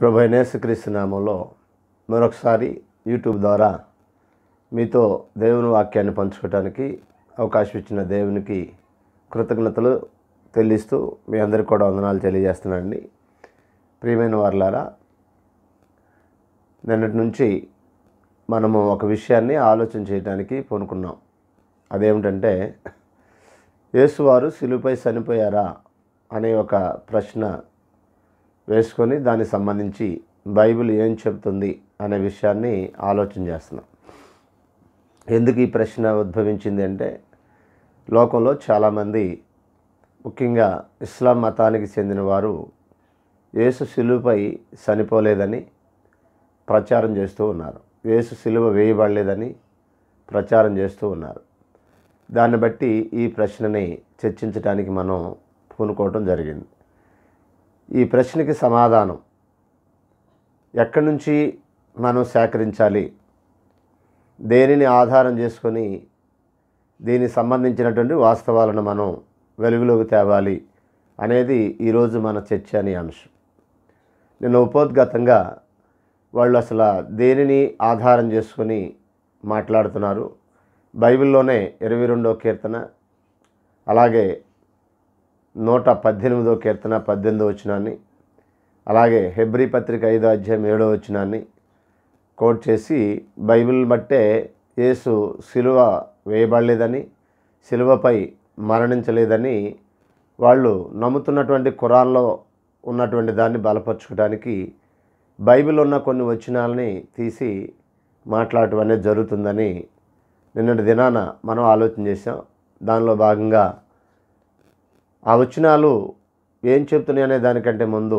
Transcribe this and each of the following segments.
ప్రభు నామంలో మరొకసారి యూట్యూబ్ ద్వారా మీతో దేవుని వాక్యాన్ని పంచుకోవడానికి అవకాశం ఇచ్చిన దేవునికి కృతజ్ఞతలు తెలిస్తూ మీ అందరికీ కూడా వందనాలు తెలియజేస్తున్నానండి ప్రియమైన వారులారా నిన్నటి నుంచి మనము ఒక విషయాన్ని ఆలోచన చేయడానికి పనుకున్నాం అదేమిటంటే యేసువారు సిలువుపై చనిపోయారా అనే ఒక ప్రశ్న వేసుకొని దానికి సంబంధించి బైబిల్ ఏం చెబుతుంది అనే విషయాన్ని ఆలోచన చేస్తున్నాం ఎందుకు ఈ ప్రశ్న ఉద్భవించింది అంటే లోకంలో చాలామంది ముఖ్యంగా ఇస్లాం మతానికి చెందిన వారు యేసు శిలువపై చనిపోలేదని ప్రచారం చేస్తూ ఉన్నారు యేసు శిలువ వేయబడలేదని ప్రచారం చేస్తూ ఉన్నారు దాన్ని బట్టి ఈ ప్రశ్నని చర్చించడానికి మనం పూనుకోవటం జరిగింది ఈ ప్రశ్నకి సమాధానం ఎక్కడి నుంచి మనం సేకరించాలి దేనిని ఆధారం చేసుకొని దీనికి సంబంధించినటువంటి వాస్తవాలను మనం వెలుగులోకి తేవాలి అనేది ఈరోజు మన చర్చ అనే అంశం నిన్న ఉపోద్ఘాతంగా వాళ్ళు అసలు దేనిని ఆధారం చేసుకొని మాట్లాడుతున్నారు బైబిల్లోనే ఇరవై రెండో కీర్తన అలాగే నూట పద్దెనిమిదో కీర్తన పద్దెనిమిదో వచ్చినాన్ని అలాగే హెబ్రి పత్రిక ఐదో అధ్యాయం ఏడో వచ్చినాన్ని కోట్ చేసి బైబిల్ బట్టే యేసు సిలువ వేయబడలేదని సిలువపై మరణించలేదని వాళ్ళు నమ్ముతున్నటువంటి కురాల్లో ఉన్నటువంటి దాన్ని బలపరచుకోవడానికి బైబిల్ ఉన్న కొన్ని వచనాలని తీసి మాట్లాడటం అనేది జరుగుతుందని నిన్నటి దినాన మనం ఆలోచన చేసాం దానిలో భాగంగా ఆ వచనాలు ఏం చెప్తున్నాయి అనే దానికంటే ముందు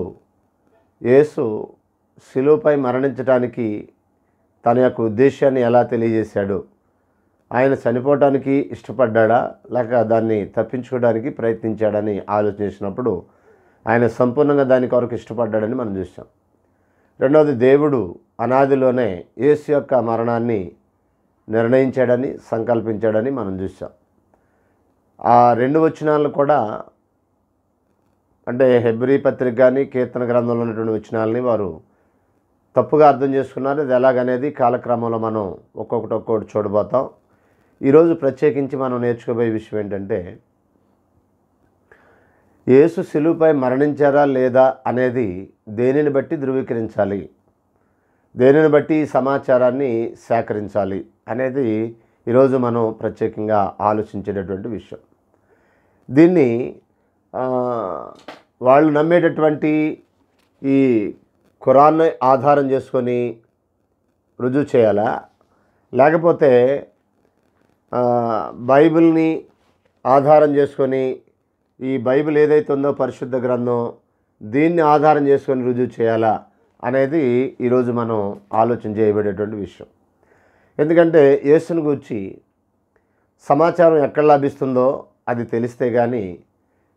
యేసు శిలువపై మరణించడానికి తన యొక్క ఉద్దేశాన్ని ఎలా తెలియజేశాడు ఆయన చనిపోవటానికి ఇష్టపడ్డాడా లేక దాన్ని తప్పించుకోవడానికి ప్రయత్నించాడని ఆలోచించినప్పుడు ఆయన సంపూర్ణంగా దాని కొరకు ఇష్టపడ్డాడని మనం చూసాం రెండవది దేవుడు అనాదిలోనే యేసు యొక్క మరణాన్ని నిర్ణయించాడని సంకల్పించాడని మనం చూసాం ఆ రెండు వచనాలను కూడా అంటే హెబ్రి పత్రిక కానీ కీర్తన గ్రంథంలో ఉన్నటువంటి వచనాలని వారు తప్పుగా అర్థం చేసుకున్నారు అది ఎలాగనేది కాలక్రమంలో మనం ఒక్కొక్కటి ఒక్కొక్కటి చూడబోతాం ఈరోజు ప్రత్యేకించి మనం నేర్చుకోబోయే విషయం ఏంటంటే యేసు శిలువుపై మరణించారా లేదా అనేది దేనిని బట్టి ధృవీకరించాలి దేనిని బట్టి ఈ సమాచారాన్ని సేకరించాలి అనేది ఈరోజు మనం ప్రత్యేకంగా ఆలోచించేటటువంటి విషయం దీన్ని వాళ్ళు నమ్మేటటువంటి ఈ ఖురాన్ ఆధారం చేసుకొని రుజువు చేయాలా లేకపోతే బైబిల్ని ఆధారం చేసుకొని ఈ బైబిల్ ఏదైతే ఉందో పరిశుద్ధ గ్రంథం దీన్ని ఆధారం చేసుకొని రుజువు చేయాలా అనేది ఈరోజు మనం ఆలోచన చేయబడేటువంటి విషయం ఎందుకంటే యేసును గురించి సమాచారం ఎక్కడ లభిస్తుందో అది తెలిస్తే కానీ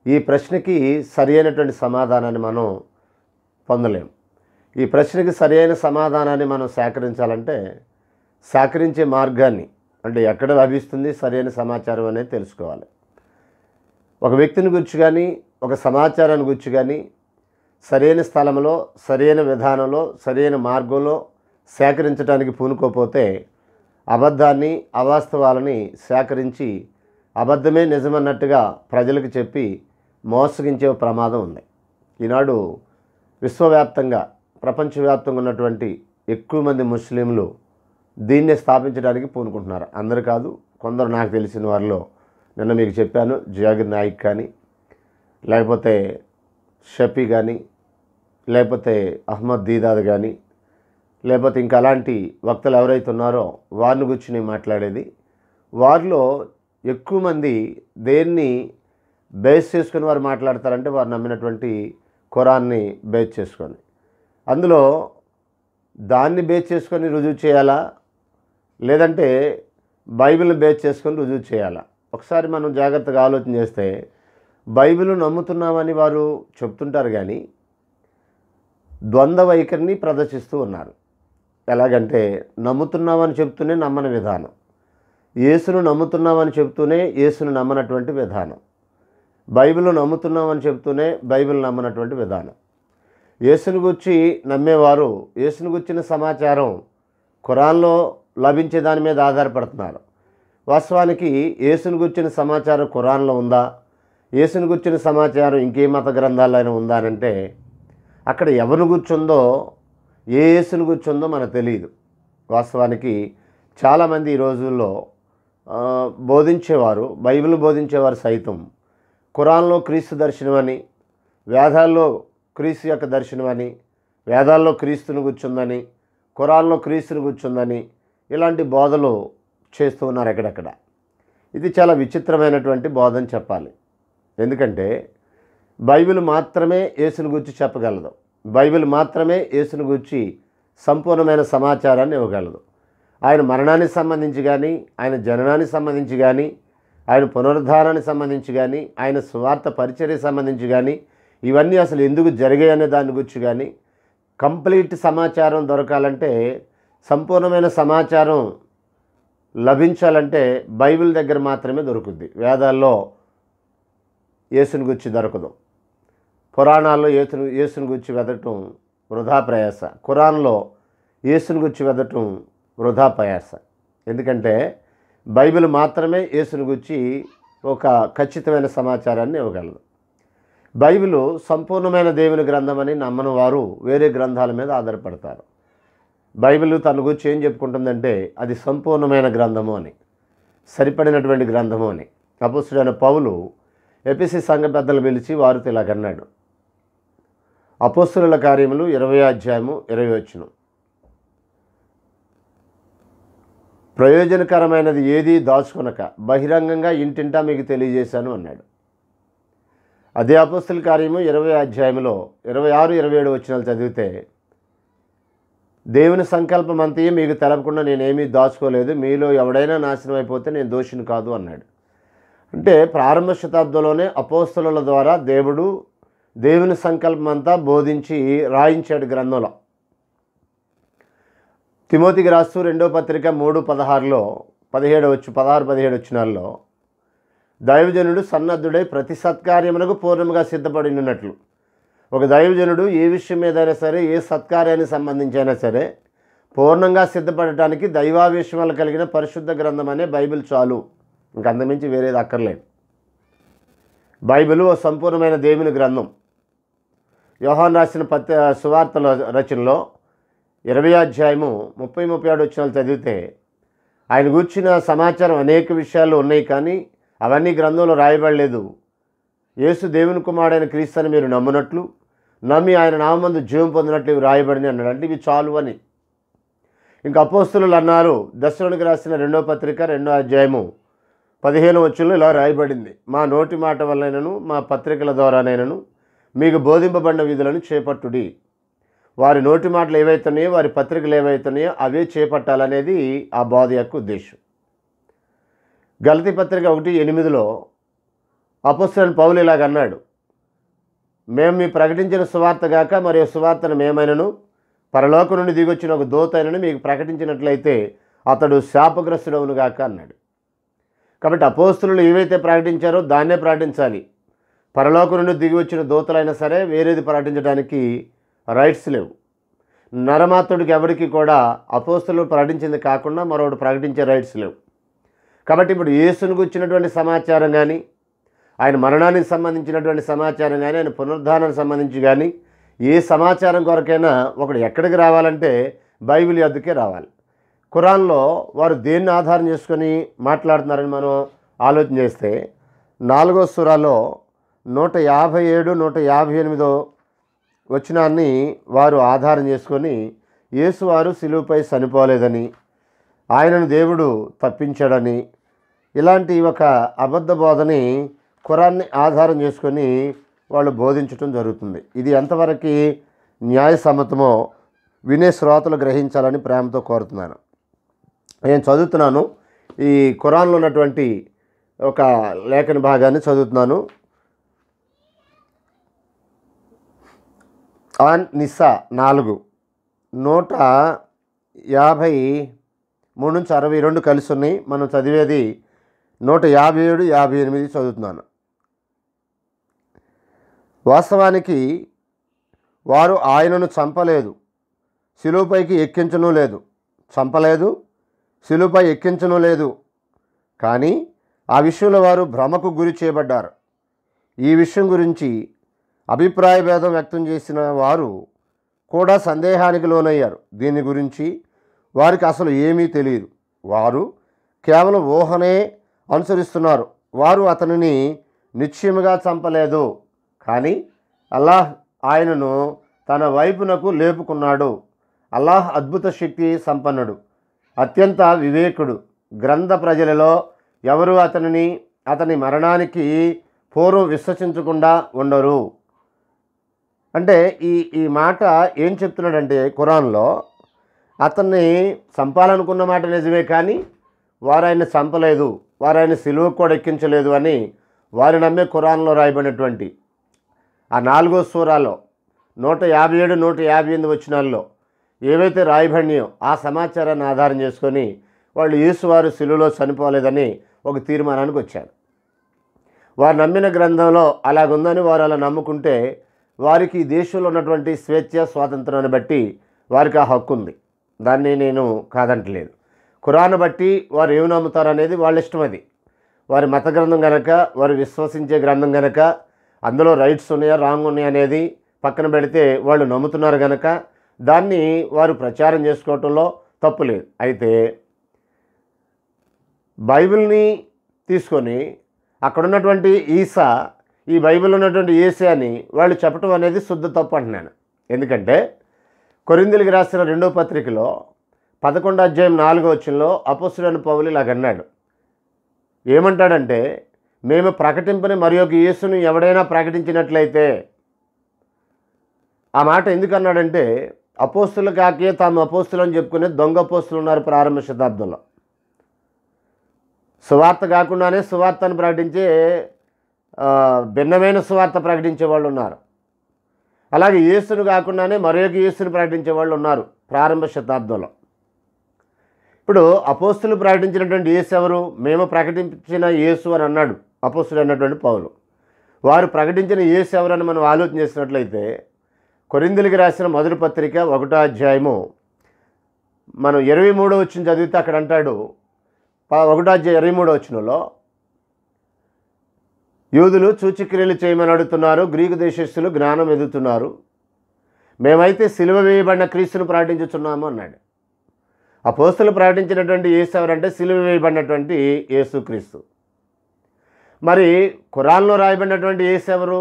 ఈ ప్రశ్నకి సరి అయినటువంటి సమాధానాన్ని మనం పొందలేము ఈ ప్రశ్నకి సరి అయిన సమాధానాన్ని మనం సేకరించాలంటే సేకరించే మార్గాన్ని అంటే ఎక్కడ లభిస్తుంది సరైన సమాచారం అనేది తెలుసుకోవాలి ఒక వ్యక్తిని గురించి కానీ ఒక సమాచారాన్ని గురించి కానీ సరైన స్థలంలో సరైన విధానంలో సరైన మార్గంలో సేకరించడానికి పూనుకోపోతే అబద్ధాన్ని అవాస్తవాలని సేకరించి అబద్ధమే నిజమన్నట్టుగా ప్రజలకు చెప్పి మోసగించే ప్రమాదం ఉంది ఈనాడు విశ్వవ్యాప్తంగా ప్రపంచవ్యాప్తంగా ఉన్నటువంటి ఎక్కువ మంది ముస్లింలు దీన్నే స్థాపించడానికి పూనుకుంటున్నారు అందరు కాదు కొందరు నాకు తెలిసిన వారిలో నిన్న మీకు చెప్పాను జాగిర్ నాయక్ కానీ లేకపోతే షఫీ కానీ లేకపోతే అహ్మద్ దీదాద్ కానీ లేకపోతే ఇంకా అలాంటి వక్తలు ఎవరైతే ఉన్నారో వారిని గురించి నేను మాట్లాడేది వారిలో ఎక్కువ మంది దేన్ని బేస్ చేసుకుని వారు మాట్లాడతారంటే వారు నమ్మినటువంటి ఖురాన్ని బేస్ చేసుకొని అందులో దాన్ని బేస్ చేసుకొని రుజువు చేయాలా లేదంటే బైబిల్ని బేస్ చేసుకొని రుజువు చేయాలా ఒకసారి మనం జాగ్రత్తగా ఆలోచన చేస్తే బైబిల్ నమ్ముతున్నామని వారు చెప్తుంటారు కానీ ద్వంద్వ వైఖరిని ప్రదర్శిస్తూ ఉన్నారు ఎలాగంటే నమ్ముతున్నామని చెప్తూనే నమ్మని విధానం యేసును నమ్ముతున్నామని చెప్తూనే యేసును నమ్మనటువంటి విధానం బైబిల్ నమ్ముతున్నామని చెప్తూనే బైబిల్ నమ్మనటువంటి విధానం యేసును గుచ్చి నమ్మేవారు యేసును గుచ్చిన సమాచారం ఖురాన్లో లభించే దాని మీద ఆధారపడుతున్నారు వాస్తవానికి యేసుని గుర్చిన సమాచారం ఖురాన్లో ఉందా యేసును గుర్చిన సమాచారం ఇంకే మత గ్రంథాలైనా ఉందా అంటే అక్కడ ఎవరిని గుర్చుందో ఏ యేసుని గుర్చుందో మనకు తెలియదు వాస్తవానికి చాలామంది ఈ రోజుల్లో బోధించేవారు బైబిల్ బోధించేవారు సైతం ఖురాన్లో క్రీస్తు దర్శనం అని వేదాల్లో క్రీస్తు యొక్క దర్శనం అని వేదాల్లో క్రీస్తుని కూర్చుందని ఖురాన్లో క్రీస్తుని కూర్చుందని ఇలాంటి బోధలు చేస్తూ ఉన్నారు ఎక్కడెక్కడ ఇది చాలా విచిత్రమైనటువంటి బోధన చెప్పాలి ఎందుకంటే బైబిల్ మాత్రమే యేసుని గురించి చెప్పగలదు బైబిల్ మాత్రమే యేసుని గురించి సంపూర్ణమైన సమాచారాన్ని ఇవ్వగలదు ఆయన మరణానికి సంబంధించి కానీ ఆయన జననానికి సంబంధించి కానీ ఆయన పునరుద్ధారానికి సంబంధించి కానీ ఆయన స్వార్థ పరిచర్య సంబంధించి కానీ ఇవన్నీ అసలు ఎందుకు జరిగాయి అనే దాని గురించి కానీ కంప్లీట్ సమాచారం దొరకాలంటే సంపూర్ణమైన సమాచారం లభించాలంటే బైబిల్ దగ్గర మాత్రమే దొరుకుద్ది వేదాల్లో యేసుని గుర్చి దొరకదు పురాణాల్లో యేసును యేసుని గుర్చి వెదటం వృధా ప్రయాస ఖురాన్లో యేసుని గుర్చి వెదటం వృధా ప్రయాస ఎందుకంటే బైబిల్ మాత్రమే యేసును గురించి ఒక ఖచ్చితమైన సమాచారాన్ని ఇవ్వగలదు బైబిల్ సంపూర్ణమైన దేవుని గ్రంథమని నమ్మని వారు వేరే గ్రంథాల మీద ఆధారపడతారు బైబిల్ తన గురించి ఏం చెప్పుకుంటుందంటే అది సంపూర్ణమైన గ్రంథము అని సరిపడినటువంటి గ్రంథము అని అపుస్తుడైన పౌలు ఎపిసి సంఘ పెద్దలు పిలిచి వారితో కన్నాడు అపోస్తుల కార్యములు ఇరవై అధ్యాయము ఇరవై వచ్చును ప్రయోజనకరమైనది ఏదీ దాచుకునక బహిరంగంగా ఇంటింటా మీకు తెలియజేశాను అన్నాడు అదే అపస్తుల కార్యము ఇరవై అధ్యాయంలో ఇరవై ఆరు ఇరవై ఏడు వచ్చినాలు చదివితే దేవుని సంకల్పం అంతయే మీకు తెలపకుండా నేనేమీ దాచుకోలేదు మీలో ఎవడైనా నాశనం అయిపోతే నేను దోషిని కాదు అన్నాడు అంటే ప్రారంభ శతాబ్దంలోనే అపోస్తుల ద్వారా దేవుడు దేవుని సంకల్పం అంతా బోధించి రాయించాడు గ్రంథంలో తిమోతికి రాస్తూ రెండో పత్రిక మూడు పదహారులో పదిహేడు వచ్చు పదహారు పదిహేడు వచ్చినాల్లో దైవజనుడు సన్నద్ధుడై ప్రతి సత్కార్యములకు పూర్ణంగా సిద్ధపడినట్లు ఒక దైవజనుడు ఏ విషయం ఏదైనా సరే ఏ సత్కార్యానికి సంబంధించైనా సరే పూర్ణంగా సిద్ధపడటానికి దైవావేశం వల్ల కలిగిన పరిశుద్ధ గ్రంథం అనే బైబిల్ చాలు ఇంకంతమించి వేరేది అక్కర్లేదు బైబిల్ ఓ సంపూర్ణమైన దేవుని గ్రంథం యోహాన్ రాసిన పత్ర సువార్తల రచనలో ఇరవై అధ్యాయము ముప్పై ముప్పై ఆడు వచ్చినాలు చదివితే ఆయన కూర్చిన సమాచారం అనేక విషయాలు ఉన్నాయి కానీ అవన్నీ గ్రంథంలో రాయబడలేదు యేసు దేవుని కుమారుడైన క్రీస్తుని మీరు నమ్మునట్లు నమ్మి ఆయన నామందు జీవం పొందినట్లు ఇవి రాయబడింది అన్నాడు అంటే ఇవి చాలు అని ఇంకా అపోస్తులు అన్నారు దశలోనికి రాసిన రెండో పత్రిక రెండో అధ్యాయము పదిహేను వచ్చులు ఇలా రాయబడింది మా నోటి మాట వల్లైనను మా పత్రికల ద్వారానైనను మీకు బోధింపబడిన విధులను చేపట్టుడి వారి నోటి మాటలు ఏవైతున్నాయో వారి పత్రికలు ఏవైతున్నాయో అవే చేపట్టాలనేది ఆ బోధ యొక్క ఉద్దేశం గలతి పత్రిక ఒకటి ఎనిమిదిలో అపస్సులను పౌలు ఇలాగన్నాడు మేము మీ ప్రకటించిన సువార్త గాక మరియు సువార్తను మేమైనను పరలోకం నుండి దిగొచ్చిన ఒక అయినను మీకు ప్రకటించినట్లయితే అతడు శాపగ్రస్తుడవును గాక అన్నాడు కాబట్టి అపోస్తులు ఏవైతే ప్రకటించారో దాన్నే ప్రకటించాలి పరలోకం నుండి దిగి వచ్చిన దోతలైనా సరే వేరేది ప్రకటించడానికి రైట్స్ లేవు నరమాతుడికి ఎవరికి కూడా అపోస్తులు ప్రకటించింది కాకుండా మరొకటి ప్రకటించే రైట్స్ లేవు కాబట్టి ఇప్పుడు యేసును గుచ్చినటువంటి సమాచారం కానీ ఆయన మరణానికి సంబంధించినటువంటి సమాచారం కానీ ఆయన పునరుద్ధానానికి సంబంధించి కానీ ఏ సమాచారం కొరకైనా ఒకడు ఎక్కడికి రావాలంటే బైబిల్ అద్దుకే రావాలి ఖురాన్లో వారు దేన్ని ఆధారం చేసుకొని మాట్లాడుతున్నారని మనం ఆలోచన చేస్తే నాలుగో సురాలో నూట యాభై ఏడు నూట యాభై ఎనిమిదో వచనాన్ని వారు ఆధారం చేసుకొని యేసువారు సిలువుపై చనిపోలేదని ఆయనను దేవుడు తప్పించాడని ఇలాంటి ఒక అబద్ధ బోధని కురాన్ని ఆధారం చేసుకొని వాళ్ళు బోధించడం జరుగుతుంది ఇది ఎంతవరకు సమ్మతమో వినే శ్రోతలు గ్రహించాలని ప్రేమతో కోరుతున్నాను నేను చదువుతున్నాను ఈ కురాన్లో ఉన్నటువంటి ఒక లేఖన భాగాన్ని చదువుతున్నాను ఆన్ నిసా నాలుగు నూట యాభై మూడు నుంచి అరవై రెండు కలిసి ఉన్నాయి మనం చదివేది నూట యాభై ఏడు యాభై ఎనిమిది చదువుతున్నాను వాస్తవానికి వారు ఆయనను చంపలేదు శిలువుపైకి ఎక్కించను లేదు చంపలేదు శిలువుపై ఎక్కించను లేదు కానీ ఆ విషయంలో వారు భ్రమకు గురి చేయబడ్డారు ఈ విషయం గురించి అభిప్రాయ భేదం వ్యక్తం చేసిన వారు కూడా సందేహానికి లోనయ్యారు దీని గురించి వారికి అసలు ఏమీ తెలియదు వారు కేవలం ఊహనే అనుసరిస్తున్నారు వారు అతనిని నిశ్చయముగా చంపలేదు కానీ అల్లాహ్ ఆయనను తన వైపునకు లేపుకున్నాడు అల్లాహ్ అద్భుత శక్తి సంపన్నుడు అత్యంత వివేకుడు గ్రంథ ప్రజలలో ఎవరు అతనిని అతని మరణానికి పూర్వం విశ్వసించకుండా ఉండరు అంటే ఈ ఈ మాట ఏం చెప్తున్నాడంటే ఖురాన్లో అతన్ని చంపాలనుకున్న మాట నిజమే కానీ వారు ఆయన చంపలేదు వారు ఆయన సిలువకు కూడా ఎక్కించలేదు అని వారు నమ్మే ఖురాన్లో రాయబడినటువంటి ఆ నాలుగో సూరాలో నూట యాభై ఏడు నూట యాభై ఎనిమిది వచ్చినాల్లో ఏవైతే రాయబడినాయో ఆ సమాచారాన్ని ఆధారం చేసుకొని వాళ్ళు యేసువారు సిలువలో చనిపోలేదని ఒక తీర్మానానికి వచ్చారు వారు నమ్మిన గ్రంథంలో అలాగుందని వారు అలా నమ్ముకుంటే వారికి దేశంలో ఉన్నటువంటి స్వేచ్ఛ స్వాతంత్రాన్ని బట్టి వారికి ఆ హక్కు ఉంది దాన్ని నేను కాదంటలేదు ఖురాన్ బట్టి వారు ఏమి నమ్ముతారు అనేది వాళ్ళ ఇష్టం అది వారి మత గ్రంథం కనుక వారు విశ్వసించే గ్రంథం కనుక అందులో రైట్స్ ఉన్నాయా రాంగ్ ఉన్నాయా అనేది పక్కన పెడితే వాళ్ళు నమ్ముతున్నారు కనుక దాన్ని వారు ప్రచారం చేసుకోవటంలో తప్పు లేదు అయితే బైబిల్ని తీసుకొని అక్కడున్నటువంటి ఈసా ఈ బైబిల్ ఉన్నటువంటి ఏసే అని వాళ్ళు చెప్పడం అనేది శుద్ధ తప్పు అంటున్నాను ఎందుకంటే కొరిందులకి రాసిన రెండో పత్రికలో పదకొండో అధ్యాయం నాలుగో వచ్చినలో అపోసుడని పౌలు అన్నాడు ఏమంటాడంటే మేము ప్రకటింపని మరి ఒక యేసును ఎవడైనా ప్రకటించినట్లయితే ఆ మాట ఎందుకు అన్నాడంటే అపోస్తులు కాకే తాము అపోస్తులు అని చెప్పుకునే దొంగ అపోస్తులు ఉన్నారు ప్రారంభ శతాబ్దంలో సువార్త కాకుండానే సువార్తను ప్రకటించే భిన్నమైన స్వార్థ ప్రకటించే వాళ్ళు ఉన్నారు అలాగే యేసును కాకుండానే మరొక యేసును ప్రకటించే వాళ్ళు ఉన్నారు ప్రారంభ శతాబ్దంలో ఇప్పుడు అపోస్తులు ప్రకటించినటువంటి యేసు ఎవరు మేము ప్రకటించిన యేసు అని అన్నాడు అపోస్తులు అన్నటువంటి పౌలు వారు ప్రకటించిన యేసు ఎవరని మనం ఆలోచన చేసినట్లయితే కొరిందులకి రాసిన మొదటి పత్రిక ఒకటో అధ్యాయము మనం ఇరవై మూడో వచ్చిన చదివితే అక్కడ అంటాడు ఒకటో అధ్యాయం ఇరవై మూడో వచ్చినలో యూదులు సూచిక్రియలు చేయమని అడుగుతున్నారు గ్రీకు దేశస్థులు జ్ఞానం ఎదుగుతున్నారు మేమైతే సిలువ వేయబడిన క్రీస్తును ప్రకటించుతున్నాము అన్నాడు ఆ పోస్తులు ప్రకటించినటువంటి యేసు ఎవరంటే సిలువ వేయబడినటువంటి యేసు క్రీస్తు మరి కురాల్లో రాయబడినటువంటి యేసు ఎవరు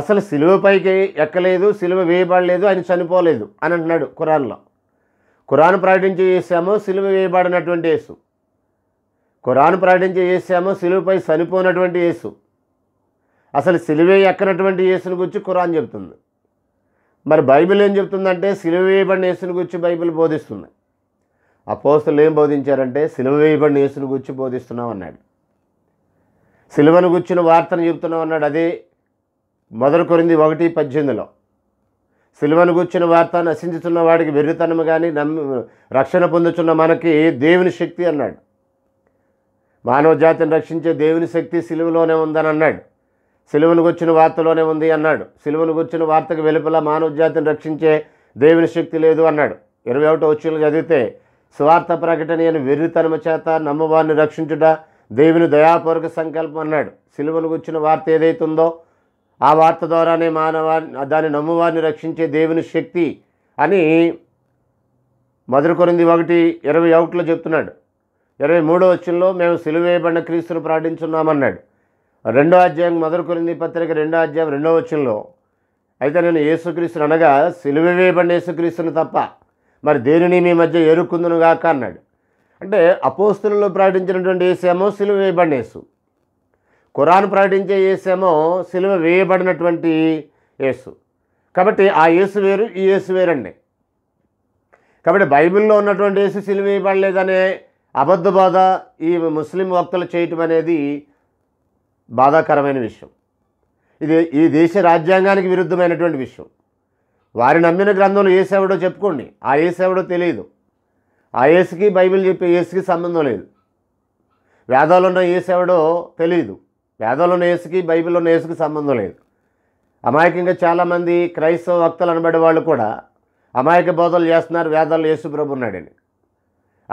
అసలు సిలువపైకి ఎక్కలేదు సిలువ వేయబడలేదు ఆయన చనిపోలేదు అని అంటున్నాడు కురాన్లో కురాన్ ప్రకటించే యేసేమో సిలువ వేయబడినటువంటి యేసు ఖురాన్ ప్రకటించే చేసామో సిలువుపై చనిపోయినటువంటి యేసు అసలు సిలువే ఎక్కనటువంటి యేసుని గురించి ఖురాన్ చెబుతుంది మరి బైబిల్ ఏం చెప్తుందంటే సిలువ వేయబడిన యేసుని గురించి బైబిల్ బోధిస్తుంది అపోస్తులు ఏం బోధించారంటే సిలువ వేయబడిన యేసుని గురించి బోధిస్తున్నాం అన్నాడు సిలువను గుర్చిన వార్తను చెప్తున్నాం అన్నాడు అదే మొదలు కొరింది ఒకటి పద్దెనిమిదిలో సిలువను గుర్చిన వార్త నశించుతున్న వాడికి వెర్రితనము కానీ నమ్మి రక్షణ పొందుతున్న మనకి దేవుని శక్తి అన్నాడు మానవ జాతిని రక్షించే దేవుని శక్తి సిలువలోనే ఉందని అన్నాడు సిలువను గుర్చిన వార్తలోనే ఉంది అన్నాడు సిలువను గుర్చిన వార్తకు వెలుపల మానవ జాతిని రక్షించే దేవుని శక్తి లేదు అన్నాడు ఇరవై ఒకటో వచ్చిన చదివితే స్వార్థ ప్రకటన అని వెర్రితనమ చేత నమ్మవారిని రక్షించుట దేవుని దయాపూర్వక సంకల్పం అన్నాడు సిలువను గుర్చిన వార్త ఏదైతుందో ఉందో ఆ వార్త ద్వారానే మానవ దాని నమ్మవారిని రక్షించే దేవుని శక్తి అని మధుర కొరింది ఒకటి ఇరవై ఒకటిలో చెప్తున్నాడు ఇరవై మూడో వచ్చినలో మేము సిలువేయబడిన క్రీస్తును ప్రకటించున్నామన్నాడు రెండో అధ్యాయం మొదలు కొరింది పత్రిక రెండో అధ్యాయం రెండో వచ్చినలో అయితే నేను యేసుక్రీస్తుని అనగా సిలువేయబడిన వేయబడిన తప్ప మరి దేనిని మీ మధ్య ఎరుక్కుందును గాక అన్నాడు అంటే అపోస్తులలో ప్రకటించినటువంటి ఏసేమో సిలువ వేయబడిన యేసు ఖురాన్ ప్రకటించే ఏసేమో సిలువ వేయబడినటువంటి యేసు కాబట్టి ఆ యేసు వేరు ఈ యేసు వేరండి కాబట్టి బైబిల్లో ఉన్నటువంటి యేసు సిలువ వేయబడలేదనే అబద్ధ బాధ ఈ ముస్లిం వక్తలు చేయటం అనేది బాధాకరమైన విషయం ఇది ఈ దేశ రాజ్యాంగానికి విరుద్ధమైనటువంటి విషయం వారి నమ్మిన గ్రంథంలో ఏ సేవడో చెప్పుకోండి ఆ ఏసేవడో తెలియదు ఆ ఏసుకి బైబిల్ చెప్పే ఏసుకి సంబంధం లేదు వేదాలు ఉన్న సేవడో తెలియదు వేదాలు ఉన్న ఏసుకి బైబిల్ ఉన్న ఏసుకి సంబంధం లేదు అమాయకంగా చాలామంది క్రైస్తవ వక్తలు అనబడే వాళ్ళు కూడా అమాయక బోధలు చేస్తున్నారు వేదాలు యేసు ప్రభు ఉన్నాడని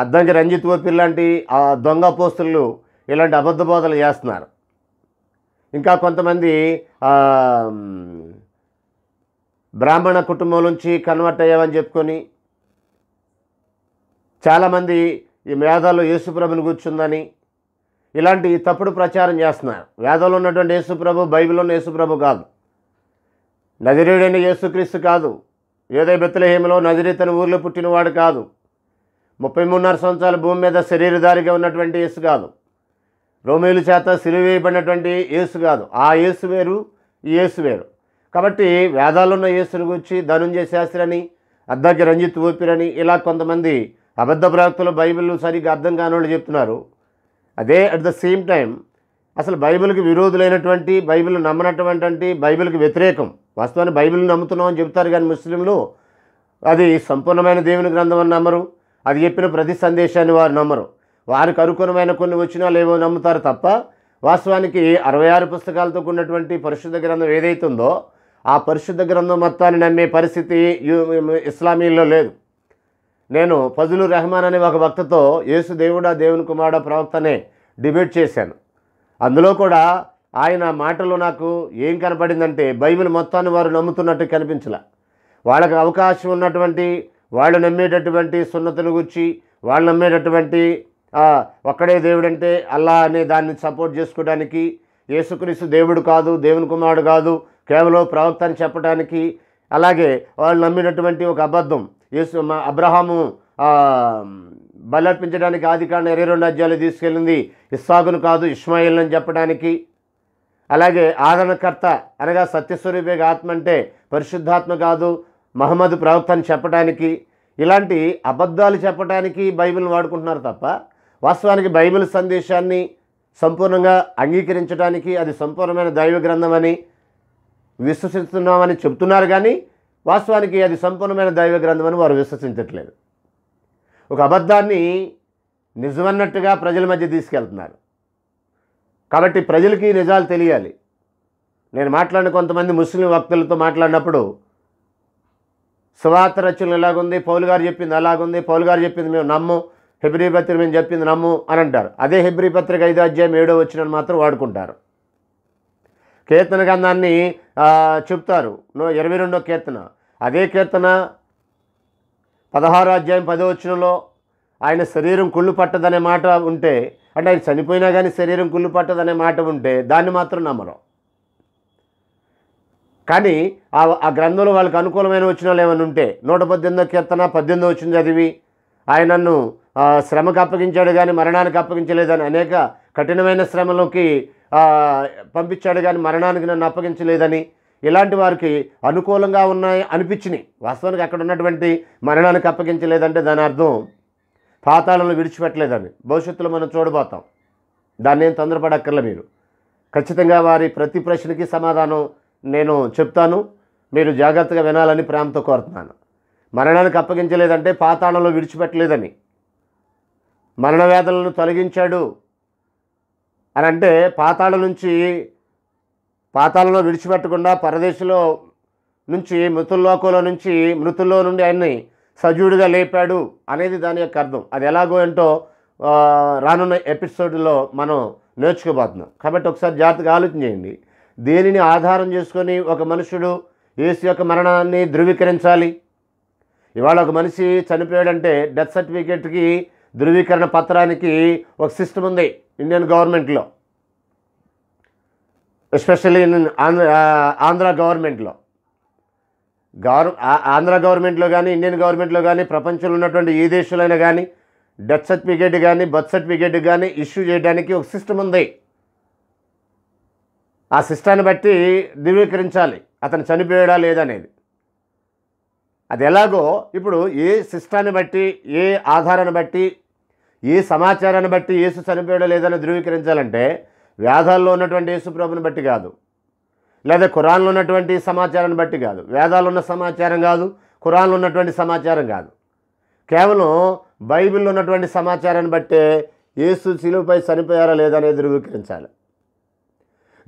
అద్దంకి రంజిత్ ఓపి లాంటి దొంగ పోస్టులు ఇలాంటి అబద్ధ బోధలు చేస్తున్నారు ఇంకా కొంతమంది బ్రాహ్మణ కుటుంబం నుంచి కన్వర్ట్ అయ్యామని చెప్పుకొని చాలామంది ఈ మేధాలు యేసుప్రభుని కూర్చుందని ఇలాంటి తప్పుడు ప్రచారం చేస్తున్నారు వేదంలో ఉన్నటువంటి యేసుప్రభు బైబిల్ ఉన్న యేసుప్రభు కాదు నదిరేడైన యేసుక్రీస్తు కాదు ఏదో బెత్తలహేమలో నదిరేతన ఊర్లో పుట్టినవాడు కాదు ముప్పై మూడున్నర సంవత్సరాల భూమి మీద శరీరధారిగా ఉన్నటువంటి యేసు కాదు రోమేలు చేత సిరివేయబడినటువంటి యేసు కాదు ఆ యేసు వేరు ఈ యేసు వేరు కాబట్టి వేదాలున్న యేసును గురించి ధనుంజయ శాస్త్రని అద్దకి రంజిత్ ఊపిరని ఇలా కొంతమంది అబద్ధ ప్రవక్తలు బైబిల్ సరిగ్గా అర్థం కాని చెప్తున్నారు అదే అట్ ద సేమ్ టైం అసలు బైబిల్కి విరోధులైనటువంటి బైబిల్ నమ్మనటువంటి బైబిల్కి వ్యతిరేకం వాస్తవాన్ని బైబిల్ నమ్ముతున్నామని చెప్తారు కానీ ముస్లింలు అది సంపూర్ణమైన దేవుని గ్రంథం అని నమ్మరు అది చెప్పిన ప్రతి సందేశాన్ని వారు నమ్మరు వారికి అనుకూలమైన కొన్ని వచ్చినా లేవో నమ్ముతారు తప్ప వాస్తవానికి అరవై ఆరు పుస్తకాలతో కూడినటువంటి పరిశుద్ధ గ్రంథం ఏదైతుందో ఆ పరిశుద్ధ గ్రంథం మొత్తాన్ని నమ్మే పరిస్థితి ఇస్లామీల్లో లేదు నేను ఫజులు రెహమాన్ అనే ఒక భక్తతో యేసు దేవుడా దేవుని కుమారుడా ప్రవక్తనే డిబేట్ చేశాను అందులో కూడా ఆయన మాటలు నాకు ఏం కనపడిందంటే బైబిల్ మొత్తాన్ని వారు నమ్ముతున్నట్టు కనిపించలే వాళ్ళకి అవకాశం ఉన్నటువంటి వాళ్ళు నమ్మేటటువంటి సున్నతుల గురించి వాళ్ళు నమ్మేటటువంటి ఒక్కడే దేవుడంటే అల్లా అనే దాన్ని సపోర్ట్ చేసుకోవడానికి యేసుక్రీస్తు దేవుడు కాదు దేవుని కుమారుడు కాదు కేవలం ప్రవక్త అని చెప్పడానికి అలాగే వాళ్ళు నమ్మినటువంటి ఒక అబద్ధం యేసు మా అబ్రహాము బలర్పించడానికి ఆదికాండ ఇరవై రెండు అధ్యాయులు తీసుకెళ్ళింది ఇస్సాగును కాదు ఇస్మాయిల్ అని చెప్పడానికి అలాగే ఆదరణకర్త అనగా సత్యస్వరూపే ఆత్మ అంటే పరిశుద్ధాత్మ కాదు మహమ్మద్ ప్రవక్త అని చెప్పడానికి ఇలాంటి అబద్ధాలు చెప్పడానికి బైబిల్ వాడుకుంటున్నారు తప్ప వాస్తవానికి బైబిల్ సందేశాన్ని సంపూర్ణంగా అంగీకరించడానికి అది సంపూర్ణమైన దైవ గ్రంథమని విశ్వసిస్తున్నామని చెప్తున్నారు కానీ వాస్తవానికి అది సంపూర్ణమైన దైవ గ్రంథమని వారు విశ్వసించట్లేదు ఒక అబద్ధాన్ని నిజమన్నట్టుగా ప్రజల మధ్య తీసుకెళ్తున్నారు కాబట్టి ప్రజలకి నిజాలు తెలియాలి నేను మాట్లాడిన కొంతమంది ముస్లిం వక్తులతో మాట్లాడినప్పుడు సువార్త రచనలు ఎలాగుంది పౌలు గారు చెప్పింది అలాగుంది పౌలు గారు చెప్పింది మేము నమ్ము హెబ్రి పత్రిక మేము చెప్పింది నమ్ము అని అంటారు అదే హెబ్రి పత్రిక ఐదో అధ్యాయం ఏడో వచ్చిన మాత్రం వాడుకుంటారు కీర్తన గంధాన్ని చెప్తారు ఇరవై రెండో కీర్తన అదే కీర్తన పదహారో అధ్యాయం పదో వచ్చినలో ఆయన శరీరం కుళ్ళు పట్టదనే మాట ఉంటే అంటే ఆయన చనిపోయినా కానీ శరీరం కుళ్ళు పట్టదనే మాట ఉంటే దాన్ని మాత్రం నమ్మరు కానీ ఆ గ్రంథంలో వాళ్ళకి అనుకూలమైన వచనాలు ఏమైనా ఉంటే నూట పద్దెనిమిదో కీర్తన పద్దెనిమిదో వచ్చిన చదివి ఆయన నన్ను శ్రమకు అప్పగించాడు కానీ మరణానికి అప్పగించలేదని అనేక కఠినమైన శ్రమలోకి పంపించాడు కానీ మరణానికి నన్ను అప్పగించలేదని ఇలాంటి వారికి అనుకూలంగా ఉన్నాయి అనిపించినాయి వాస్తవానికి అక్కడ ఉన్నటువంటి మరణానికి అప్పగించలేదంటే దాని అర్థం పాతాళంలో విడిచిపెట్టలేదని భవిష్యత్తులో మనం చూడబోతాం దాన్ని ఏం తొందరపడక్కర్లే మీరు ఖచ్చితంగా వారి ప్రతి ప్రశ్నకి సమాధానం నేను చెప్తాను మీరు జాగ్రత్తగా వినాలని ప్రేమతో కోరుతున్నాను మరణానికి అప్పగించలేదంటే పాతాళంలో విడిచిపెట్టలేదని మరణ వేదనలను తొలగించాడు అని అంటే పాతాళ నుంచి పాతాళంలో విడిచిపెట్టకుండా పరదేశంలో నుంచి మృతుల్లోకంలో నుంచి మృతుల్లో నుండి ఆయన్ని సజీవుడిగా లేపాడు అనేది దాని యొక్క అర్థం అది ఎలాగో ఏంటో రానున్న ఎపిసోడ్లో మనం నేర్చుకోబోతున్నాం కాబట్టి ఒకసారి జాగ్రత్తగా ఆలోచన చేయండి దేనిని ఆధారం చేసుకొని ఒక మనుషుడు ఏసు యొక్క మరణాన్ని ధృవీకరించాలి ఇవాళ ఒక మనిషి చనిపోయాడంటే డెత్ సర్టిఫికేట్కి ధృవీకరణ పత్రానికి ఒక సిస్టమ్ ఉంది ఇండియన్ గవర్నమెంట్లో ఎస్పెషల్లీ ఆంధ్ర ఆంధ్ర గవర్నమెంట్లో గవర్ ఆంధ్ర గవర్నమెంట్లో కానీ ఇండియన్ గవర్నమెంట్లో కానీ ప్రపంచంలో ఉన్నటువంటి ఏ దేశాలైనా కానీ డెత్ సర్టిఫికేట్ కానీ బర్త్ సర్టిఫికేట్ కానీ ఇష్యూ చేయడానికి ఒక సిస్టమ్ ఉంది ఆ శిష్టాన్ని బట్టి ధృవీకరించాలి అతను చనిపోయాడా లేదనేది అది ఎలాగో ఇప్పుడు ఏ శిష్టాన్ని బట్టి ఏ ఆధారాన్ని బట్టి ఏ సమాచారాన్ని బట్టి యేసు చనిపోయాడా లేదని ధృవీకరించాలంటే వేదాల్లో ఉన్నటువంటి యేసు ప్రభుని బట్టి కాదు లేదా ఖురాన్లో ఉన్నటువంటి సమాచారాన్ని బట్టి కాదు వేదాలు ఉన్న సమాచారం కాదు ఖురాన్లో ఉన్నటువంటి సమాచారం కాదు కేవలం బైబిల్లో ఉన్నటువంటి సమాచారాన్ని బట్టే యేసు సిలువుపై చనిపోయారా లేదనేది ధృవీకరించాలి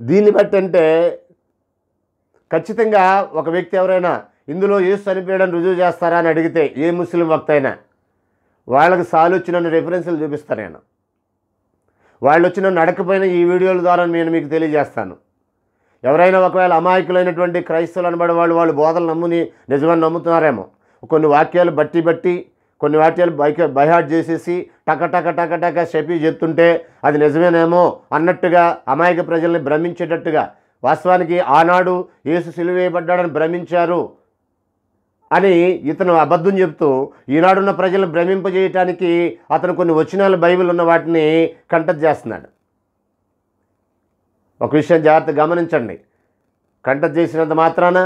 దీన్ని బట్టి అంటే ఖచ్చితంగా ఒక వ్యక్తి ఎవరైనా ఇందులో ఏ చనిపోయాడని రుజువు చేస్తారా అని అడిగితే ఏ ముస్లిం వక్త అయినా వాళ్ళకి సాలు వచ్చిన రిఫరెన్స్లు రెఫరెన్సులు చూపిస్తాను నేను వాళ్ళు వచ్చిన నడకపోయిన ఈ వీడియోల ద్వారా నేను మీకు తెలియజేస్తాను ఎవరైనా ఒకవేళ అమాయకులైనటువంటి క్రైస్తవులు అనబడే వాళ్ళు వాళ్ళు బోధలు నమ్ముని నిజమని నమ్ముతున్నారేమో కొన్ని వాక్యాలు బట్టి బట్టి కొన్ని వాక్యాలు బైక్ బైహాట్ చేసేసి టక టక టక టక షఫీ చెప్తుంటే అది నిజమేనేమో అన్నట్టుగా అమాయక ప్రజల్ని భ్రమించేటట్టుగా వాస్తవానికి ఆనాడు ఏసు సిలువేయబడ్డాడని భ్రమించారు అని ఇతను అబద్ధం చెప్తూ ఈనాడున్న ప్రజలు భ్రమింపజేయటానికి అతను కొన్ని వచనాలు బైబిల్ ఉన్న వాటిని కంటెస్ట్ చేస్తున్నాడు ఒక విషయం జాగ్రత్త గమనించండి కంటెస్ట్ చేసినంత మాత్రాన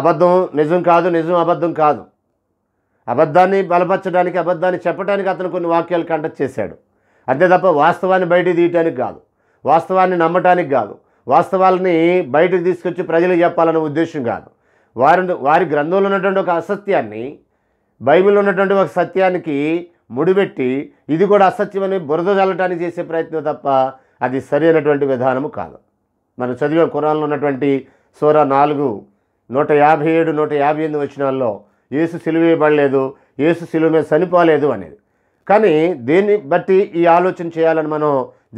అబద్ధం నిజం కాదు నిజం అబద్ధం కాదు అబద్ధాన్ని బలపరచడానికి అబద్ధాన్ని చెప్పడానికి అతను కొన్ని వాక్యాలు కండక్ట్ చేశాడు అంతే తప్ప వాస్తవాన్ని బయటికి తీయటానికి కాదు వాస్తవాన్ని నమ్మటానికి కాదు వాస్తవాలని బయటకు తీసుకొచ్చి ప్రజలకు చెప్పాలనే ఉద్దేశం కాదు వారి వారి గ్రంథంలో ఉన్నటువంటి ఒక అసత్యాన్ని బైబిల్లో ఉన్నటువంటి ఒక సత్యానికి ముడిపెట్టి ఇది కూడా అసత్యమని బురద చల్లటానికి చేసే ప్రయత్నం తప్ప అది సరైనటువంటి విధానము కాదు మనం చదివే కురాల్లో ఉన్నటువంటి సోరా నాలుగు నూట యాభై ఏడు నూట యాభై ఎనిమిది వచ్చినాల్లో ఏసు సిలువేయబడలేదు ఏసు సిలువ మీద చనిపోలేదు అనేది కానీ దీన్ని బట్టి ఈ ఆలోచన చేయాలని మనం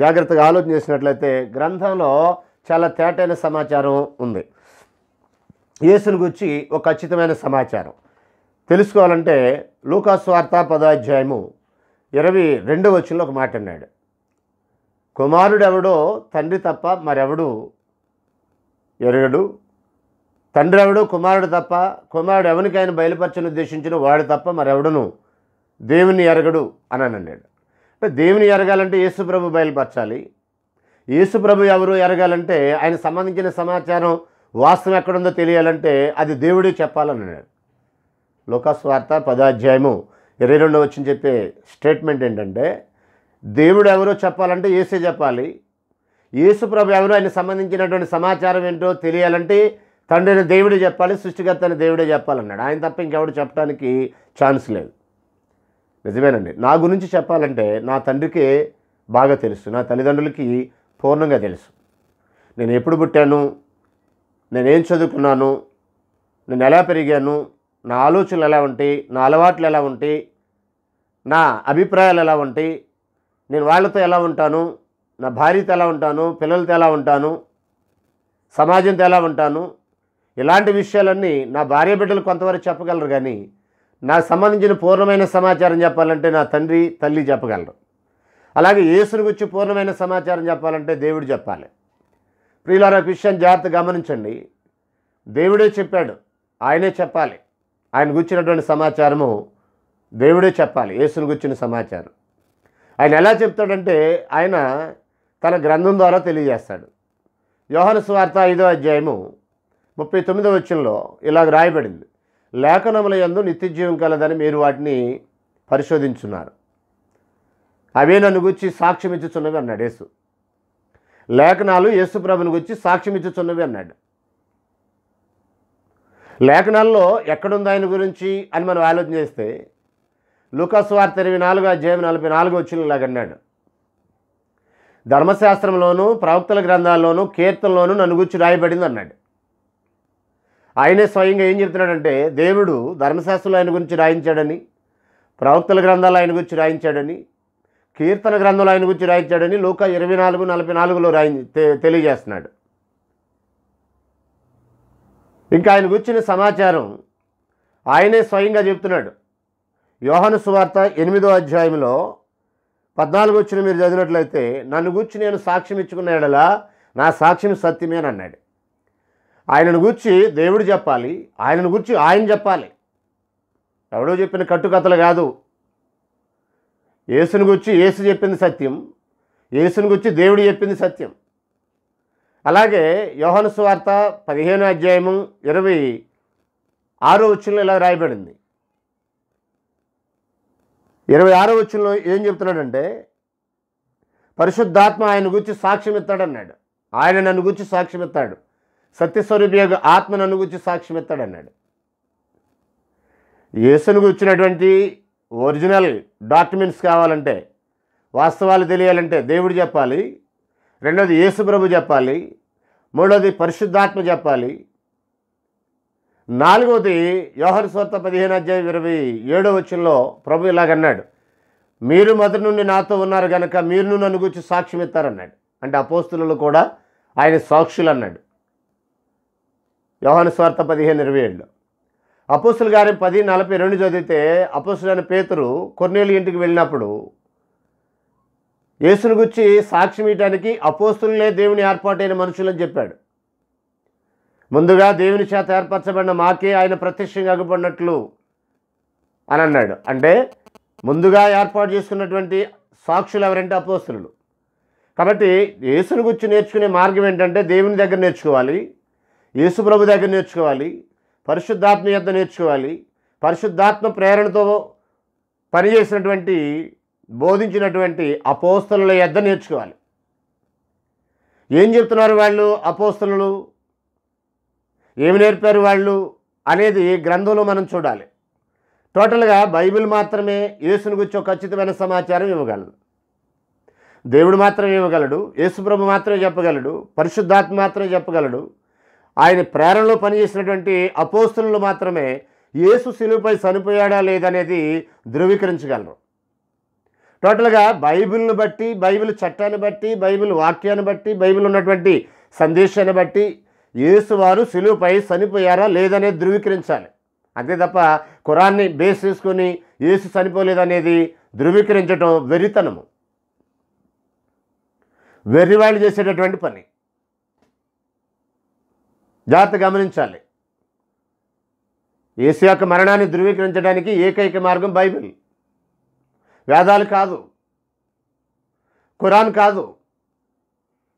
జాగ్రత్తగా ఆలోచన చేసినట్లయితే గ్రంథంలో చాలా తేటైన సమాచారం ఉంది యేసుని గురించి ఒక ఖచ్చితమైన సమాచారం తెలుసుకోవాలంటే లూకాస్వార్త పదాధ్యాయము ఇరవై రెండవ వచ్చిన ఒక మాట అన్నాడు కుమారుడెవడో తండ్రి తప్ప మరెవడు ఎరగడు తండ్రి ఎవడు కుమారుడు తప్ప కుమారుడు ఎవరికైనా బయలుపరచని ఉద్దేశించిన వాడు తప్ప మరెవడును దేవుని ఎరగడు అని అన్నాడు అంటే దేవుని ఎరగాలంటే యేసుప్రభు బయలుపరచాలి యేసుప్రభు ఎవరు ఎరగాలంటే ఆయన సంబంధించిన సమాచారం వాస్తవం ఎక్కడుందో తెలియాలంటే అది దేవుడే చెప్పాలని అన్నాడు లోకస్వార్థ పదాధ్యాయము ఇరవై రెండో వచ్చిన చెప్పే స్టేట్మెంట్ ఏంటంటే దేవుడు ఎవరో చెప్పాలంటే ఏసే చెప్పాలి యేసుప్రభు ఎవరో ఆయన సంబంధించినటువంటి సమాచారం ఏంటో తెలియాలంటే తండ్రిని దేవుడే చెప్పాలి సృష్టికర్తని దేవుడే చెప్పాలన్నాడు ఆయన తప్ప ఇంకెవడు చెప్పడానికి ఛాన్స్ లేదు నిజమేనండి నా గురించి చెప్పాలంటే నా తండ్రికే బాగా తెలుసు నా తల్లిదండ్రులకి పూర్ణంగా తెలుసు నేను ఎప్పుడు పుట్టాను నేనేం చదువుకున్నాను నేను ఎలా పెరిగాను నా ఆలోచనలు ఎలా ఉంటాయి నా అలవాట్లు ఎలా ఉంటాయి నా అభిప్రాయాలు ఎలా ఉంటాయి నేను వాళ్ళతో ఎలా ఉంటాను నా భార్యతో ఎలా ఉంటాను పిల్లలతో ఎలా ఉంటాను సమాజంతో ఎలా ఉంటాను ఇలాంటి విషయాలన్నీ నా భార్య బిడ్డలు కొంతవరకు చెప్పగలరు కానీ నాకు సంబంధించిన పూర్ణమైన సమాచారం చెప్పాలంటే నా తండ్రి తల్లి చెప్పగలరు అలాగే యేసుని గురించి పూర్ణమైన సమాచారం చెప్పాలంటే దేవుడు చెప్పాలి ప్రియుల విషయం జాగ్రత్త గమనించండి దేవుడే చెప్పాడు ఆయనే చెప్పాలి ఆయన గుచ్చినటువంటి సమాచారము దేవుడే చెప్పాలి యేసుని గుచ్చిన సమాచారం ఆయన ఎలా చెప్తాడంటే ఆయన తన గ్రంథం ద్వారా తెలియజేస్తాడు యోహన స్వార్త ఐదో అధ్యాయము ముప్పై తొమ్మిదవ వచ్చంలో ఇలాగ రాయబడింది లేఖనముల యందు నిత్యజీవం కలదని మీరు వాటిని పరిశోధించున్నారు అవే నన్ను గుచ్చి సాక్ష్యమిచ్చుచున్నవి అన్నాడు యేసు లేఖనాలు యేసుప్రభుని గుచ్చి సాక్ష్యం ఇచ్చుచున్నవి అన్నాడు లేఖనాల్లో ఎక్కడుంది ఆయన గురించి అని మనం ఆలోచన చేస్తే లూకాస్ ఇరవై నాలుగు అధ్యాయం నలభై నాలుగు వచ్చిన ఇలాగన్నాడు ధర్మశాస్త్రంలోనూ ప్రవక్తల గ్రంథాల్లోనూ కీర్తనలోనూ నన్ను గుచ్చి రాయబడింది అన్నాడు ఆయనే స్వయంగా ఏం చెప్తున్నాడంటే దేవుడు ధర్మశాస్త్రంలో ఆయన గురించి రాయించాడని ప్రవక్తల గ్రంథాలు ఆయన గురించి రాయించాడని కీర్తన గ్రంథంలో ఆయన గురించి రాయించాడని లోక ఇరవై నాలుగు నలభై నాలుగులో రాయి తెలియజేస్తున్నాడు ఇంకా ఆయన గుర్చిన సమాచారం ఆయనే స్వయంగా చెప్తున్నాడు యోహన సువార్త ఎనిమిదో అధ్యాయంలో పద్నాలుగు వచ్చిన మీరు చదివినట్లయితే నన్ను గురించి నేను సాక్ష్యం ఇచ్చుకున్న ఎడలా నా సాక్ష్యం సత్యమే అని అన్నాడు ఆయనను గుర్చి దేవుడు చెప్పాలి ఆయనను గుర్చి ఆయన చెప్పాలి ఎవడో చెప్పిన కట్టుకథలు కాదు ఏసుని గుర్చి యేసు చెప్పింది సత్యం ఏసుని గుర్చి దేవుడు చెప్పింది సత్యం అలాగే యోహను సువార్త పదిహేను అధ్యాయము ఇరవై ఆరో వచ్చినలో ఇలా రాయబడింది ఇరవై ఆరో వచ్చినలో ఏం చెప్తున్నాడంటే పరిశుద్ధాత్మ ఆయన గురించి సాక్ష్యం ఇస్తాడన్నాడు ఆయన నన్ను గురించి సాక్ష్యం ఇస్తాడు ఆత్మ నన్ను అనుగుచ్చి సాక్ష్యం అన్నాడు యేసును గుర్చినటువంటి ఒరిజినల్ డాక్యుమెంట్స్ కావాలంటే వాస్తవాలు తెలియాలంటే దేవుడు చెప్పాలి రెండోది యేసుప్రభు చెప్పాలి మూడోది పరిశుద్ధాత్మ చెప్పాలి నాలుగవది యోహర్ స్వార్త పదిహేను అధ్యాయ ఇరవై ఏడో వచ్చంలో ప్రభు ఇలాగన్నాడు మీరు మొదటి నుండి నాతో ఉన్నారు కనుక మీరు నన్ను గురించి సాక్ష్యం ఇస్తారన్నాడు అంటే అపోస్తులలో కూడా ఆయన సాక్షులు అన్నాడు యోహాను స్వార్థ పదిహేను ఇరవై ఏళ్ళు అపోసుల గారి పది నలభై రెండు చదివితే అపోసులైన పేతురు కొన్నేళ్ళు ఇంటికి వెళ్ళినప్పుడు యేసును గుచ్చి సాక్ష్యం ఇవ్వడానికి అపోస్తులనే దేవుని ఏర్పాటైన మనుషులని చెప్పాడు ముందుగా దేవుని చేత ఏర్పరచబడిన మాకే ఆయన ప్రత్యక్షంగా అగుపడినట్లు అని అన్నాడు అంటే ముందుగా ఏర్పాటు చేసుకున్నటువంటి సాక్షులు ఎవరంటే అపోస్తులు కాబట్టి యేసును గుచ్చి నేర్చుకునే మార్గం ఏంటంటే దేవుని దగ్గర నేర్చుకోవాలి యేసుప్రభు దగ్గర నేర్చుకోవాలి పరిశుద్ధాత్మ యొక్క నేర్చుకోవాలి పరిశుద్ధాత్మ ప్రేరణతో పనిచేసినటువంటి బోధించినటువంటి అపోస్తలుల యొద్ద నేర్చుకోవాలి ఏం చెప్తున్నారు వాళ్ళు అపోస్తలు ఏమి నేర్పారు వాళ్ళు అనేది గ్రంథంలో మనం చూడాలి టోటల్గా బైబిల్ మాత్రమే యేసుని గురించి ఒక ఖచ్చితమైన సమాచారం ఇవ్వగలదు దేవుడు మాత్రమే ఇవ్వగలడు యేసుప్రభు మాత్రమే చెప్పగలడు పరిశుద్ధాత్మ మాత్రమే చెప్పగలడు ఆయన ప్రేరణలో పనిచేసినటువంటి అపోస్తులు మాత్రమే యేసు శిలువుపై చనిపోయాడా లేదనేది ధృవీకరించగలరు టోటల్గా బైబిల్ను బట్టి బైబిల్ చట్టాన్ని బట్టి బైబిల్ వాక్యాన్ని బట్టి బైబిల్ ఉన్నటువంటి సందేశాన్ని బట్టి యేసువారు సిలువుపై చనిపోయారా లేదనేది ధృవీకరించాలి అంతే తప్ప కురాన్ని బేస్ చేసుకొని యేసు చనిపోలేదనేది ధృవీకరించడం వెర్రితనము వెర్రివాళ్ళు చేసేటటువంటి పని జాగ్రత్త గమనించాలి ఏసు యొక్క మరణాన్ని ధృవీకరించడానికి ఏకైక మార్గం బైబిల్ వేదాలు కాదు ఖురాన్ కాదు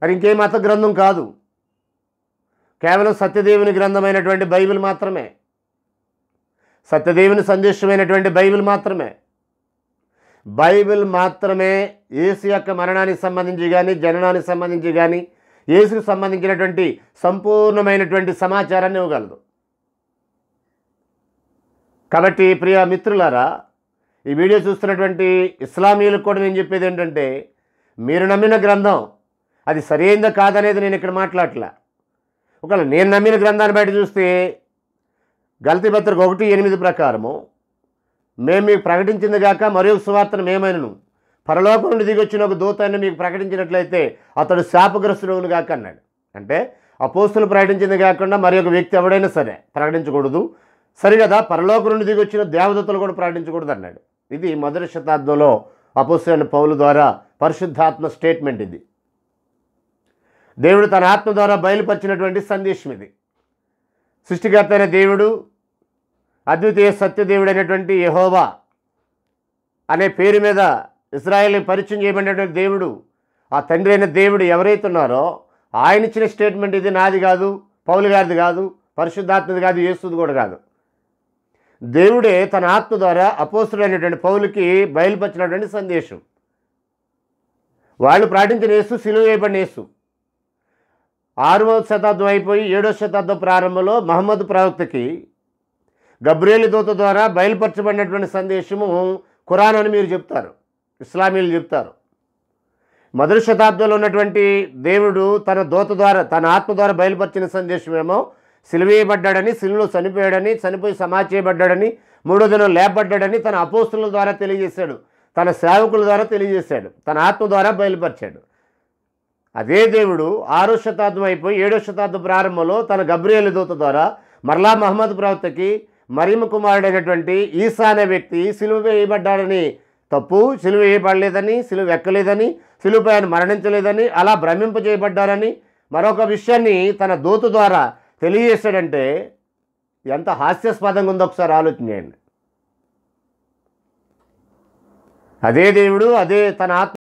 మరి ఇంకే మత గ్రంథం కాదు కేవలం సత్యదేవుని గ్రంథమైనటువంటి బైబిల్ మాత్రమే సత్యదేవుని సందేశమైనటువంటి బైబిల్ మాత్రమే బైబిల్ మాత్రమే ఏసు యొక్క మరణానికి సంబంధించి కానీ జననానికి సంబంధించి కానీ యేసుకు సంబంధించినటువంటి సంపూర్ణమైనటువంటి సమాచారాన్ని ఇవ్వగలదు కాబట్టి ప్రియ మిత్రులారా ఈ వీడియో చూస్తున్నటువంటి ఇస్లామీయులకు కూడా నేను చెప్పేది ఏంటంటే మీరు నమ్మిన గ్రంథం అది సరైందా కాదనేది నేను ఇక్కడ మాట్లాడలే ఒకవేళ నేను నమ్మిన గ్రంథాన్ని బయట చూస్తే గల్తీ పత్రిక ఒకటి ఎనిమిది ప్రకారము మేము మీకు ప్రకటించింది కాక మరొక సువార్తను మేమైనను పరలోకం నుండి దిగొచ్చిన ఒక దూతాన్ని మీకు ప్రకటించినట్లయితే అతడు శాపగ్రస్తుడవును కాక అన్నాడు అంటే అపోస్తులు ప్రకటించింది కాకుండా మరి ఒక వ్యక్తి ఎవడైనా సరే ప్రకటించకూడదు సరిగదా పరలోకం నుండి దిగొచ్చిన దేవదత్తలు కూడా ప్రకటించకూడదు అన్నాడు ఇది మొదటి శతాబ్దంలో అపోస్తులైన పౌలు ద్వారా పరిశుద్ధాత్మ స్టేట్మెంట్ ఇది దేవుడు తన ఆత్మ ద్వారా బయలుపరిచినటువంటి సందేశం ఇది సృష్టికర్త అయిన దేవుడు అద్వితీయ సత్యదేవుడైనటువంటి యహోవా అనే పేరు మీద ఇస్రాయేల్ని పరిచయం చేయబడినటువంటి దేవుడు ఆ తండ్రి అయిన దేవుడు ఎవరైతే ఉన్నారో ఆయన ఇచ్చిన స్టేట్మెంట్ ఇది నాది కాదు పౌలు గారిది కాదు పరిశుద్ధాత్మది కాదు యేసుది కూడా కాదు దేవుడే తన ఆత్మ ద్వారా అపోసుడైనటువంటి పౌలుకి బయలుపరిచినటువంటి సందేశం వాళ్ళు ప్రాటించిన యేసు సిలువ చేయబడిన యేసు ఆరవ శతాబ్దం అయిపోయి ఏడో శతాబ్దం ప్రారంభంలో మహమ్మద్ ప్రవక్తకి గబ్రేలి దూత ద్వారా బయలుపరచబడినటువంటి సందేశము ఖురాన్ అని మీరు చెప్తారు ఇస్లామీలు చెప్తారు మొదటి శతాబ్దంలో ఉన్నటువంటి దేవుడు తన దోత ద్వారా తన ఆత్మ ద్వారా బయలుపరిచిన సందేశమేమో సిలివేయబడ్డాడని సిలువలో చనిపోయాడని చనిపోయి సమాచేయబడ్డాడని చేయబడ్డాడని మూడో దినం లేపబడ్డాడని తన అపోస్తుల ద్వారా తెలియజేశాడు తన సేవకుల ద్వారా తెలియజేశాడు తన ఆత్మ ద్వారా బయలుపరిచాడు అదే దేవుడు ఆరో శతాబ్దం అయిపోయి ఏడో శతాబ్దం ప్రారంభంలో తన గబ్రియల్ దూత ద్వారా మరలా మహమ్మద్ ప్రవక్తకి మరీమ కుమారుడైనటువంటి ఈసా అనే వ్యక్తి సిలువ వేయబడ్డాడని తప్పు సిలువ వేయబడలేదని సిలువ ఎక్కలేదని సిలువుపై ఆయన మరణించలేదని అలా భ్రమింపజేయబడ్డారని మరొక విషయాన్ని తన దోతు ద్వారా తెలియజేశాడంటే ఎంత హాస్యాస్పదంగా ఉందో ఒకసారి ఆలోచన చేయండి అదే దేవుడు అదే తన ఆత్మ